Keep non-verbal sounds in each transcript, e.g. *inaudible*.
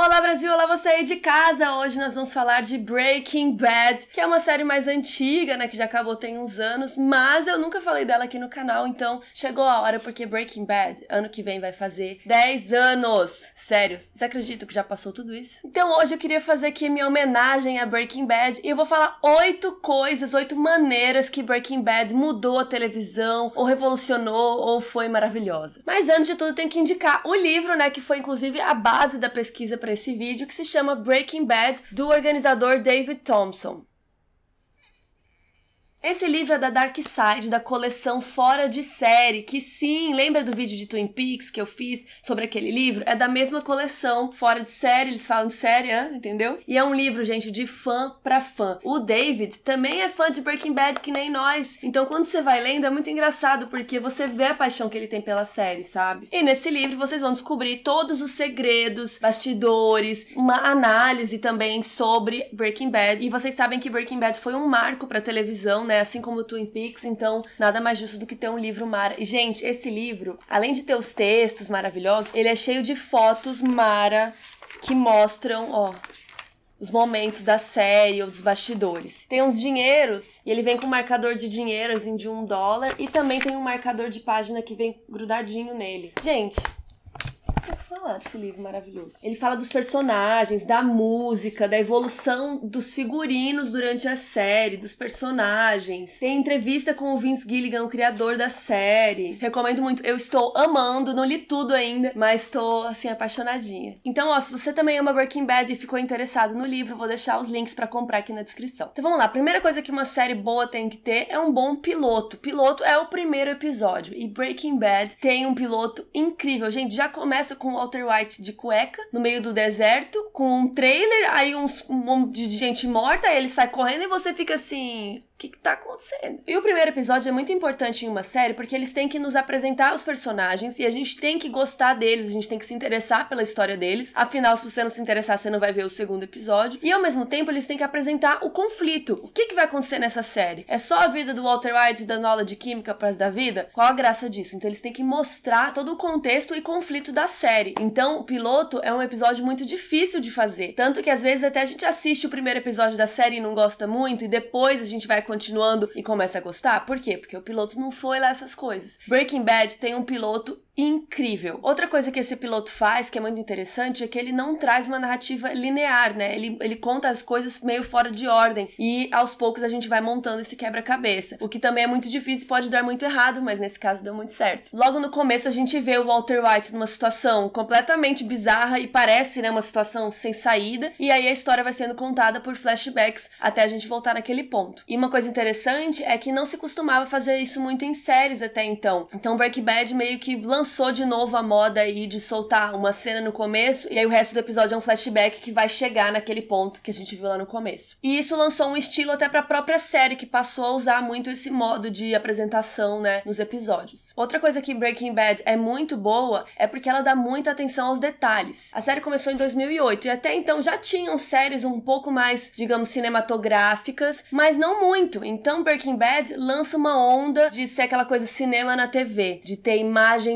Olá Brasil, olá você aí de casa! Hoje nós vamos falar de Breaking Bad, que é uma série mais antiga, né, que já acabou tem uns anos, mas eu nunca falei dela aqui no canal, então chegou a hora porque Breaking Bad ano que vem vai fazer 10 anos! Sério, você acredita que já passou tudo isso? Então hoje eu queria fazer aqui minha homenagem a Breaking Bad e eu vou falar oito coisas, oito maneiras que Breaking Bad mudou a televisão, ou revolucionou, ou foi maravilhosa. Mas antes de tudo, tenho que indicar o livro, né, que foi inclusive a base da pesquisa pra para esse vídeo que se chama Breaking Bad, do organizador David Thompson. Esse livro é da Dark Side, da coleção Fora de Série, que sim, lembra do vídeo de Twin Peaks que eu fiz sobre aquele livro? É da mesma coleção, Fora de Série, eles falam de série, hein? entendeu? E é um livro, gente, de fã pra fã. O David também é fã de Breaking Bad que nem nós, então quando você vai lendo é muito engraçado porque você vê a paixão que ele tem pela série, sabe? E nesse livro vocês vão descobrir todos os segredos, bastidores, uma análise também sobre Breaking Bad. E vocês sabem que Breaking Bad foi um marco pra televisão, né? Assim como Twin Peaks, então nada mais justo do que ter um livro mara. E, gente, esse livro, além de ter os textos maravilhosos, ele é cheio de fotos mara que mostram, ó, os momentos da série ou dos bastidores. Tem uns dinheiros, e ele vem com um marcador de dinheiro, assim, de um dólar, e também tem um marcador de página que vem grudadinho nele. Gente, falar desse livro maravilhoso. Ele fala dos personagens, da música, da evolução dos figurinos durante a série, dos personagens. Tem entrevista com o Vince Gilligan, o criador da série. Recomendo muito. Eu estou amando, não li tudo ainda, mas estou, assim, apaixonadinha. Então, ó, se você também ama Breaking Bad e ficou interessado no livro, vou deixar os links para comprar aqui na descrição. Então vamos lá. A primeira coisa que uma série boa tem que ter é um bom piloto. Piloto é o primeiro episódio. E Breaking Bad tem um piloto incrível. Gente, já começa com Walter Walter White de cueca no meio do deserto, com um trailer, aí uns, um monte de gente morta, aí ele sai correndo e você fica assim: o que, que tá acontecendo? E o primeiro episódio é muito importante em uma série porque eles têm que nos apresentar os personagens e a gente tem que gostar deles, a gente tem que se interessar pela história deles. Afinal, se você não se interessar, você não vai ver o segundo episódio. E ao mesmo tempo, eles têm que apresentar o conflito. O que, que vai acontecer nessa série? É só a vida do Walter White dando aula de química para da vida? Qual a graça disso? Então eles têm que mostrar todo o contexto e conflito da série. Então, o piloto é um episódio muito difícil de fazer. Tanto que às vezes até a gente assiste o primeiro episódio da série e não gosta muito, e depois a gente vai continuando e começa a gostar? Por quê? Porque o piloto não foi lá essas coisas. Breaking Bad tem um piloto incrível. Outra coisa que esse piloto faz, que é muito interessante, é que ele não traz uma narrativa linear, né? Ele, ele conta as coisas meio fora de ordem e aos poucos a gente vai montando esse quebra-cabeça. O que também é muito difícil, pode dar muito errado, mas nesse caso deu muito certo. Logo no começo a gente vê o Walter White numa situação completamente bizarra e parece, né, uma situação sem saída, e aí a história vai sendo contada por flashbacks até a gente voltar naquele ponto. E uma coisa interessante é que não se costumava fazer isso muito em séries até então. Então Breaking Bad meio que lançou lançou de novo a moda aí de soltar uma cena no começo e aí o resto do episódio é um flashback que vai chegar naquele ponto que a gente viu lá no começo. E isso lançou um estilo até para a própria série que passou a usar muito esse modo de apresentação, né, nos episódios. Outra coisa que Breaking Bad é muito boa é porque ela dá muita atenção aos detalhes. A série começou em 2008 e até então já tinham séries um pouco mais, digamos, cinematográficas, mas não muito. Então Breaking Bad lança uma onda de ser aquela coisa cinema na TV, de ter imagens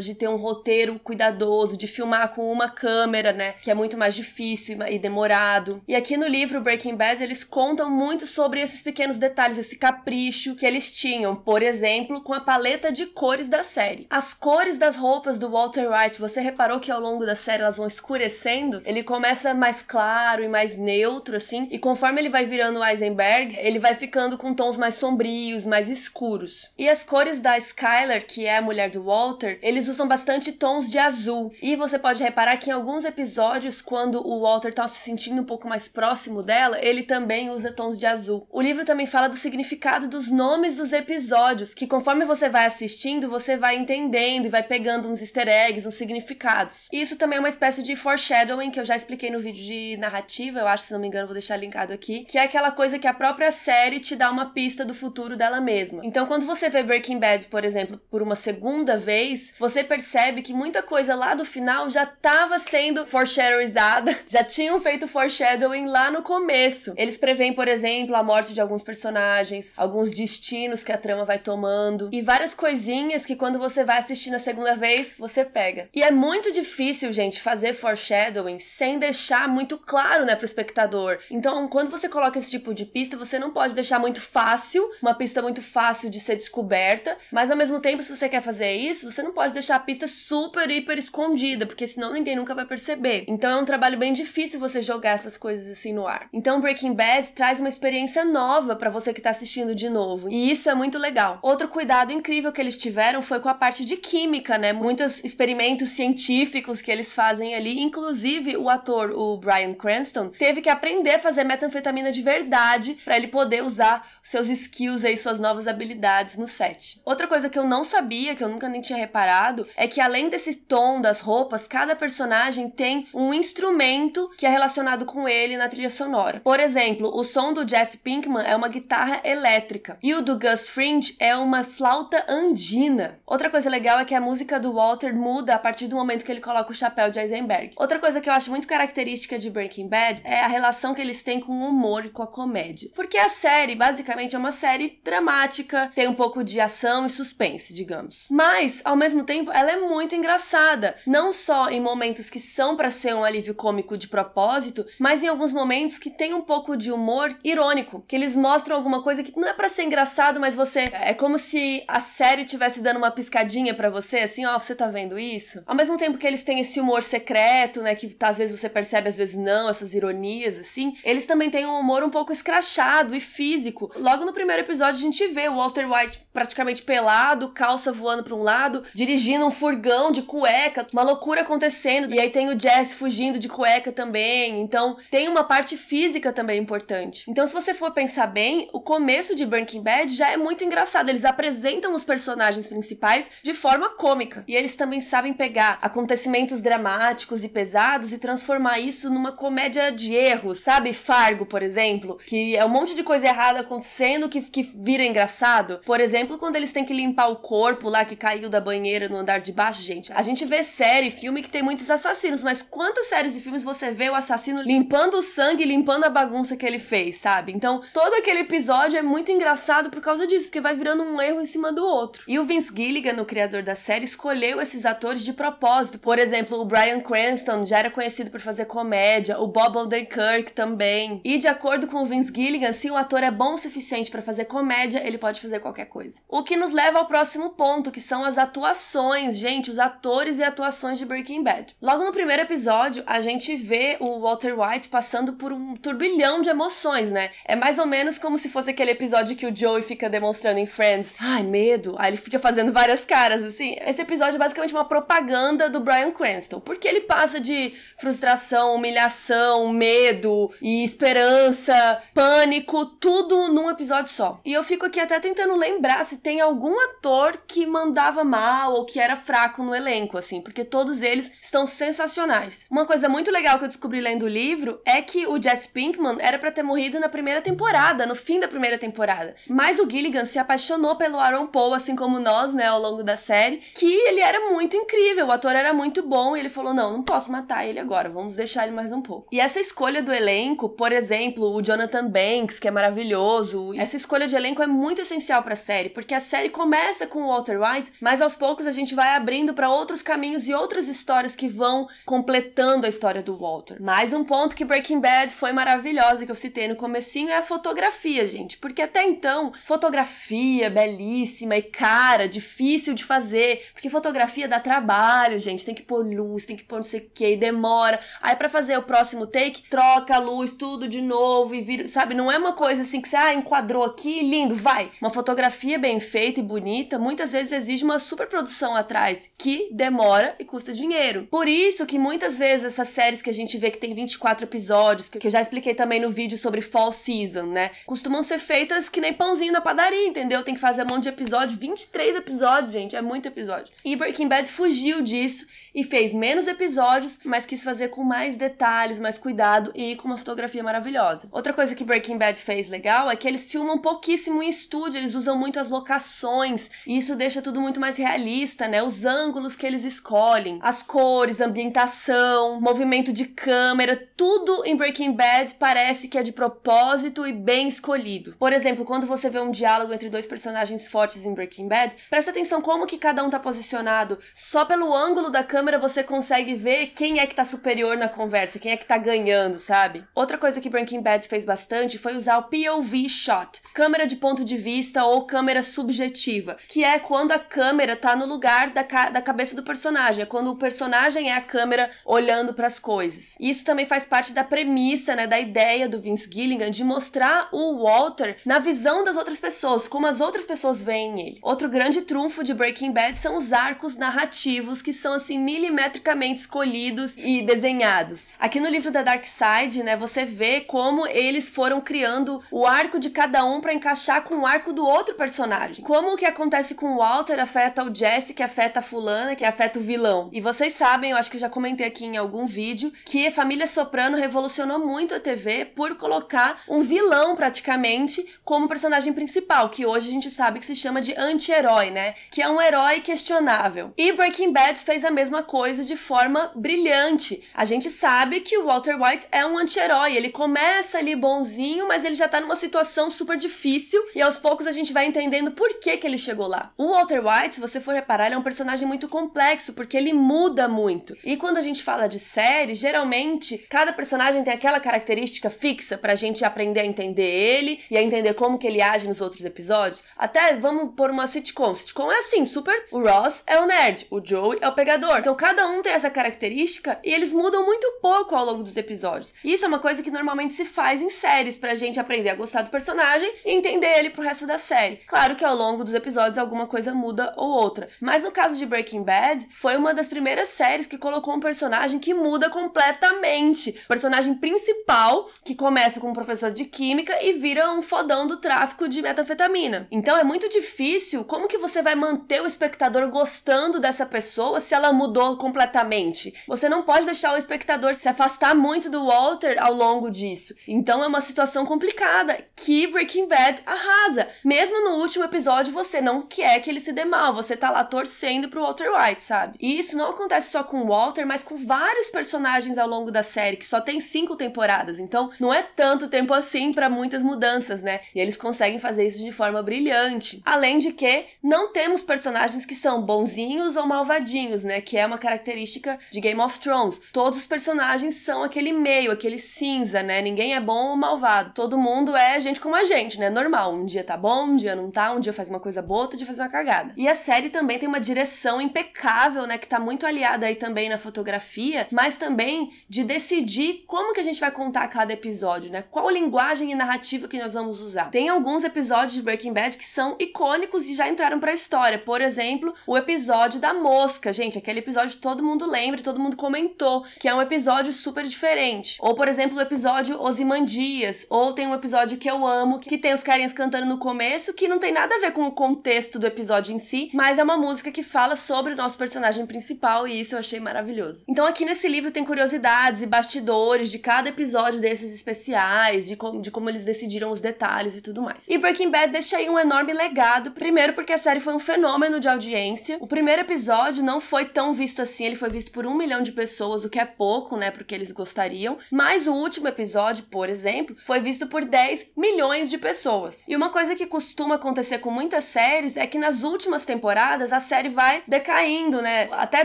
de ter um roteiro cuidadoso, de filmar com uma câmera, né? Que é muito mais difícil e demorado. E aqui no livro Breaking Bad, eles contam muito sobre esses pequenos detalhes, esse capricho que eles tinham, por exemplo, com a paleta de cores da série. As cores das roupas do Walter White, você reparou que ao longo da série elas vão escurecendo? Ele começa mais claro e mais neutro, assim, e conforme ele vai virando Eisenberg, ele vai ficando com tons mais sombrios, mais escuros. E as cores da Skyler, que é a mulher do Walter, Walter, eles usam bastante tons de azul. E você pode reparar que em alguns episódios, quando o Walter tá se sentindo um pouco mais próximo dela, ele também usa tons de azul. O livro também fala do significado dos nomes dos episódios, que conforme você vai assistindo, você vai entendendo e vai pegando uns easter eggs, uns significados. E isso também é uma espécie de foreshadowing que eu já expliquei no vídeo de narrativa, eu acho, se não me engano, vou deixar linkado aqui, que é aquela coisa que a própria série te dá uma pista do futuro dela mesma. Então, quando você vê Breaking Bad, por exemplo, por uma segunda vez, 3, você percebe que muita coisa lá do final já estava sendo foreshadowizada, *laughs* já tinham feito foreshadowing lá no começo. Eles preveem, por exemplo, a morte de alguns personagens, alguns destinos que a trama vai tomando e várias coisinhas que quando você vai assistir na segunda vez, você pega. E é muito difícil, gente, fazer foreshadowing sem deixar muito claro, né, pro espectador. Então, quando você coloca esse tipo de pista, você não pode deixar muito fácil, uma pista muito fácil de ser descoberta, mas ao mesmo tempo, se você quer fazer isso, você não pode deixar a pista super, hiper escondida, porque senão ninguém nunca vai perceber. Então é um trabalho bem difícil você jogar essas coisas assim no ar. Então Breaking Bad traz uma experiência nova para você que tá assistindo de novo. E isso é muito legal. Outro cuidado incrível que eles tiveram foi com a parte de química, né? Muitos experimentos científicos que eles fazem ali, inclusive o ator, o Brian Cranston, teve que aprender a fazer metanfetamina de verdade para ele poder usar seus skills aí, suas novas habilidades no set. Outra coisa que eu não sabia, que eu nunca nem tinha reparado, reparado é que além desse tom das roupas, cada personagem tem um instrumento que é relacionado com ele na trilha sonora. Por exemplo, o som do Jesse Pinkman é uma guitarra elétrica e o do Gus Fringe é uma flauta andina. Outra coisa legal é que a música do Walter muda a partir do momento que ele coloca o chapéu de Eisenberg. Outra coisa que eu acho muito característica de Breaking Bad é a relação que eles têm com o humor e com a comédia. Porque a série, basicamente, é uma série dramática, tem um pouco de ação e suspense, digamos. Mas, ao mesmo mesmo tempo, ela é muito engraçada. Não só em momentos que são para ser um alívio cômico de propósito, mas em alguns momentos que tem um pouco de humor irônico, que eles mostram alguma coisa que não é para ser engraçado, mas você é como se a série tivesse dando uma piscadinha para você, assim, ó, oh, você tá vendo isso? Ao mesmo tempo que eles têm esse humor secreto, né, que tá, às vezes você percebe, às vezes não, essas ironias assim, eles também têm um humor um pouco escrachado e físico. Logo no primeiro episódio a gente vê o Walter White praticamente pelado, calça voando para um lado, dirigindo um furgão de cueca, uma loucura acontecendo. E aí tem o Jesse fugindo de cueca também. Então tem uma parte física também importante. Então, se você for pensar bem, o começo de Breaking Bad já é muito engraçado. Eles apresentam os personagens principais de forma cômica. E eles também sabem pegar acontecimentos dramáticos e pesados e transformar isso numa comédia de erros, sabe? Fargo, por exemplo, que é um monte de coisa errada acontecendo que, que vira engraçado. Por exemplo, quando eles têm que limpar o corpo lá que caiu da banheira banheiro no andar de baixo, gente. A gente vê série, filme que tem muitos assassinos, mas quantas séries e filmes você vê o assassino limpando o sangue, limpando a bagunça que ele fez, sabe? Então, todo aquele episódio é muito engraçado por causa disso, porque vai virando um erro em cima do outro. E o Vince Gilligan, o criador da série, escolheu esses atores de propósito. Por exemplo, o Bryan Cranston já era conhecido por fazer comédia, o Bob Odenkirk também. E de acordo com o Vince Gilligan, se o ator é bom o suficiente para fazer comédia, ele pode fazer qualquer coisa. O que nos leva ao próximo ponto, que são as atuações atuações, gente, os atores e atuações de Breaking Bad. Logo no primeiro episódio, a gente vê o Walter White passando por um turbilhão de emoções, né? É mais ou menos como se fosse aquele episódio que o Joey fica demonstrando em Friends. Ai, medo. Aí ele fica fazendo várias caras, assim. Esse episódio é basicamente uma propaganda do Brian Cranston, porque ele passa de frustração, humilhação, medo e esperança, pânico, tudo num episódio só. E eu fico aqui até tentando lembrar se tem algum ator que mandava mal mal ou que era fraco no elenco, assim, porque todos eles estão sensacionais. Uma coisa muito legal que eu descobri lendo o livro é que o Jesse Pinkman era para ter morrido na primeira temporada, no fim da primeira temporada. Mas o Gilligan se apaixonou pelo Aaron Paul, assim como nós, né, ao longo da série, que ele era muito incrível, o ator era muito bom e ele falou: não, não posso matar ele agora, vamos deixar ele mais um pouco. E essa escolha do elenco, por exemplo, o Jonathan Banks, que é maravilhoso, essa escolha de elenco é muito essencial pra série, porque a série começa com o Walter White, mas aos poucos poucos a gente vai abrindo para outros caminhos e outras histórias que vão completando a história do Walter. Mais um ponto que Breaking Bad foi maravilhosa que eu citei no comecinho é a fotografia, gente, porque até então fotografia belíssima e cara, difícil de fazer, porque fotografia dá trabalho, gente, tem que pôr luz, tem que pôr não sei o que, demora. Aí para fazer o próximo take, troca a luz, tudo de novo e vira, sabe, não é uma coisa assim que você ah, enquadrou aqui, lindo, vai. Uma fotografia bem feita e bonita muitas vezes exige uma super produção atrás que demora e custa dinheiro. Por isso que muitas vezes essas séries que a gente vê que tem 24 episódios, que eu já expliquei também no vídeo sobre Fall Season, né? Costumam ser feitas que nem pãozinho na padaria, entendeu? Tem que fazer um monte de episódio, 23 episódios, gente, é muito episódio. E Breaking Bad fugiu disso e fez menos episódios, mas quis fazer com mais detalhes, mais cuidado e com uma fotografia maravilhosa. Outra coisa que Breaking Bad fez legal é que eles filmam pouquíssimo em estúdio, eles usam muito as locações, e isso deixa tudo muito mais realista realista, né? Os ângulos que eles escolhem, as cores, ambientação, movimento de câmera, tudo em Breaking Bad parece que é de propósito e bem escolhido. Por exemplo, quando você vê um diálogo entre dois personagens fortes em Breaking Bad, presta atenção como que cada um tá posicionado. Só pelo ângulo da câmera você consegue ver quem é que tá superior na conversa, quem é que tá ganhando, sabe? Outra coisa que Breaking Bad fez bastante foi usar o POV shot, câmera de ponto de vista ou câmera subjetiva, que é quando a câmera tá Tá no lugar da, ca da cabeça do personagem. É quando o personagem é a câmera olhando para as coisas. Isso também faz parte da premissa, né, da ideia do Vince Gilligan de mostrar o Walter na visão das outras pessoas, como as outras pessoas veem ele. Outro grande trunfo de Breaking Bad são os arcos narrativos que são assim milimetricamente escolhidos e desenhados. Aqui no livro da Dark Side, né, você vê como eles foram criando o arco de cada um para encaixar com o arco do outro personagem. Como o que acontece com o Walter afeta o Jack Jesse que afeta a fulana, que afeta o vilão. E vocês sabem, eu acho que eu já comentei aqui em algum vídeo, que Família Soprano revolucionou muito a TV por colocar um vilão praticamente como personagem principal, que hoje a gente sabe que se chama de anti-herói, né? Que é um herói questionável. E Breaking Bad fez a mesma coisa de forma brilhante. A gente sabe que o Walter White é um anti-herói, ele começa ali bonzinho, mas ele já tá numa situação super difícil e aos poucos a gente vai entendendo por que que ele chegou lá. O Walter White, se você for reparar, ele é um personagem muito complexo, porque ele muda muito. E quando a gente fala de série, geralmente cada personagem tem aquela característica fixa pra gente aprender a entender ele e a entender como que ele age nos outros episódios. Até vamos por uma sitcom. Sitcom é assim, super. O Ross é o nerd, o Joey é o pegador. Então cada um tem essa característica e eles mudam muito pouco ao longo dos episódios. E isso é uma coisa que normalmente se faz em séries pra gente aprender a gostar do personagem e entender ele pro resto da série. Claro que ao longo dos episódios alguma coisa muda ou outra, outra. Mas no caso de Breaking Bad, foi uma das primeiras séries que colocou um personagem que muda completamente. O personagem principal, que começa com um professor de química e vira um fodão do tráfico de metanfetamina. Então é muito difícil. Como que você vai manter o espectador gostando dessa pessoa se ela mudou completamente? Você não pode deixar o espectador se afastar muito do Walter ao longo disso. Então é uma situação complicada que Breaking Bad arrasa. Mesmo no último episódio, você não quer que ele se dê mal. Você tá tá lá torcendo pro Walter White, sabe? E isso não acontece só com o Walter, mas com vários personagens ao longo da série, que só tem cinco temporadas. Então, não é tanto tempo assim para muitas mudanças, né? E eles conseguem fazer isso de forma brilhante. Além de que não temos personagens que são bonzinhos ou malvadinhos, né? Que é uma característica de Game of Thrones. Todos os personagens são aquele meio, aquele cinza, né? Ninguém é bom ou malvado. Todo mundo é gente como a gente, né? Normal. Um dia tá bom, um dia não tá, um dia faz uma coisa boa, outro dia faz uma cagada. E a série também tem uma direção impecável, né, que tá muito aliada aí também na fotografia, mas também de decidir como que a gente vai contar cada episódio, né? Qual linguagem e narrativa que nós vamos usar. Tem alguns episódios de Breaking Bad que são icônicos e já entraram para a história. Por exemplo, o episódio da mosca, gente, aquele episódio todo mundo lembra, todo mundo comentou, que é um episódio super diferente. Ou por exemplo, o episódio Osimandias, ou tem um episódio que eu amo, que tem os carinhas cantando no começo, que não tem nada a ver com o contexto do episódio em si, mas é é uma música que fala sobre o nosso personagem principal e isso eu achei maravilhoso. Então aqui nesse livro tem curiosidades e bastidores de cada episódio desses especiais, de, com, de como eles decidiram os detalhes e tudo mais. E Breaking Bad deixa aí um enorme legado, primeiro porque a série foi um fenômeno de audiência. O primeiro episódio não foi tão visto assim, ele foi visto por um milhão de pessoas, o que é pouco, né, porque eles gostariam. Mas o último episódio, por exemplo, foi visto por 10 milhões de pessoas. E uma coisa que costuma acontecer com muitas séries é que nas últimas temporadas temporadas, a série vai decaindo, né? Até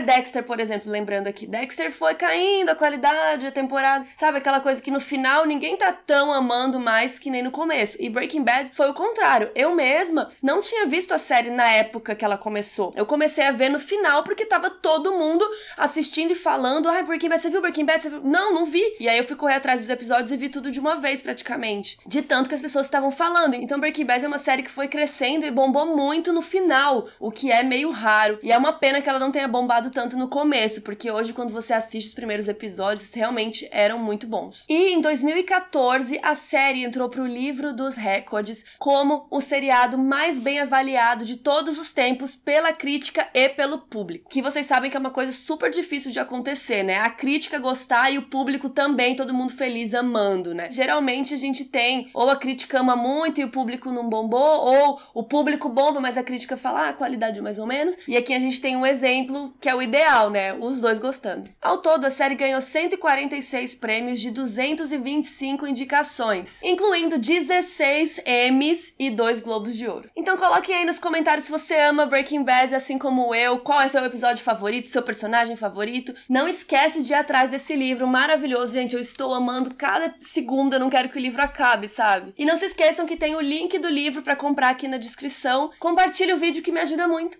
Dexter, por exemplo, lembrando aqui, Dexter foi caindo a qualidade, a temporada, sabe? Aquela coisa que no final ninguém tá tão amando mais que nem no começo. E Breaking Bad foi o contrário. Eu mesma não tinha visto a série na época que ela começou. Eu comecei a ver no final porque tava todo mundo assistindo e falando: ai, ah, Breaking Bad, você viu Breaking Bad? Viu? Não, não vi. E aí eu fui correr atrás dos episódios e vi tudo de uma vez praticamente. De tanto que as pessoas estavam falando. Então Breaking Bad é uma série que foi crescendo e bombou muito no final, o que é é meio raro. E é uma pena que ela não tenha bombado tanto no começo, porque hoje, quando você assiste os primeiros episódios, realmente eram muito bons. E em 2014, a série entrou pro livro dos recordes como o seriado mais bem avaliado de todos os tempos pela crítica e pelo público. Que vocês sabem que é uma coisa super difícil de acontecer, né? A crítica gostar e o público também, todo mundo feliz amando, né? Geralmente a gente tem ou a crítica ama muito e o público não bombou, ou o público bomba, mas a crítica fala, ah, a qualidade é uma mais ou menos. E aqui a gente tem um exemplo que é o ideal, né? Os dois gostando. Ao todo, a série ganhou 146 prêmios de 225 indicações, incluindo 16 Emmys e dois Globos de Ouro. Então coloquem aí nos comentários se você ama Breaking Bad assim como eu, qual é seu episódio favorito, seu personagem favorito. Não esquece de ir atrás desse livro maravilhoso, gente. Eu estou amando cada segunda, não quero que o livro acabe, sabe? E não se esqueçam que tem o link do livro para comprar aqui na descrição. Compartilhe o vídeo que me ajuda muito.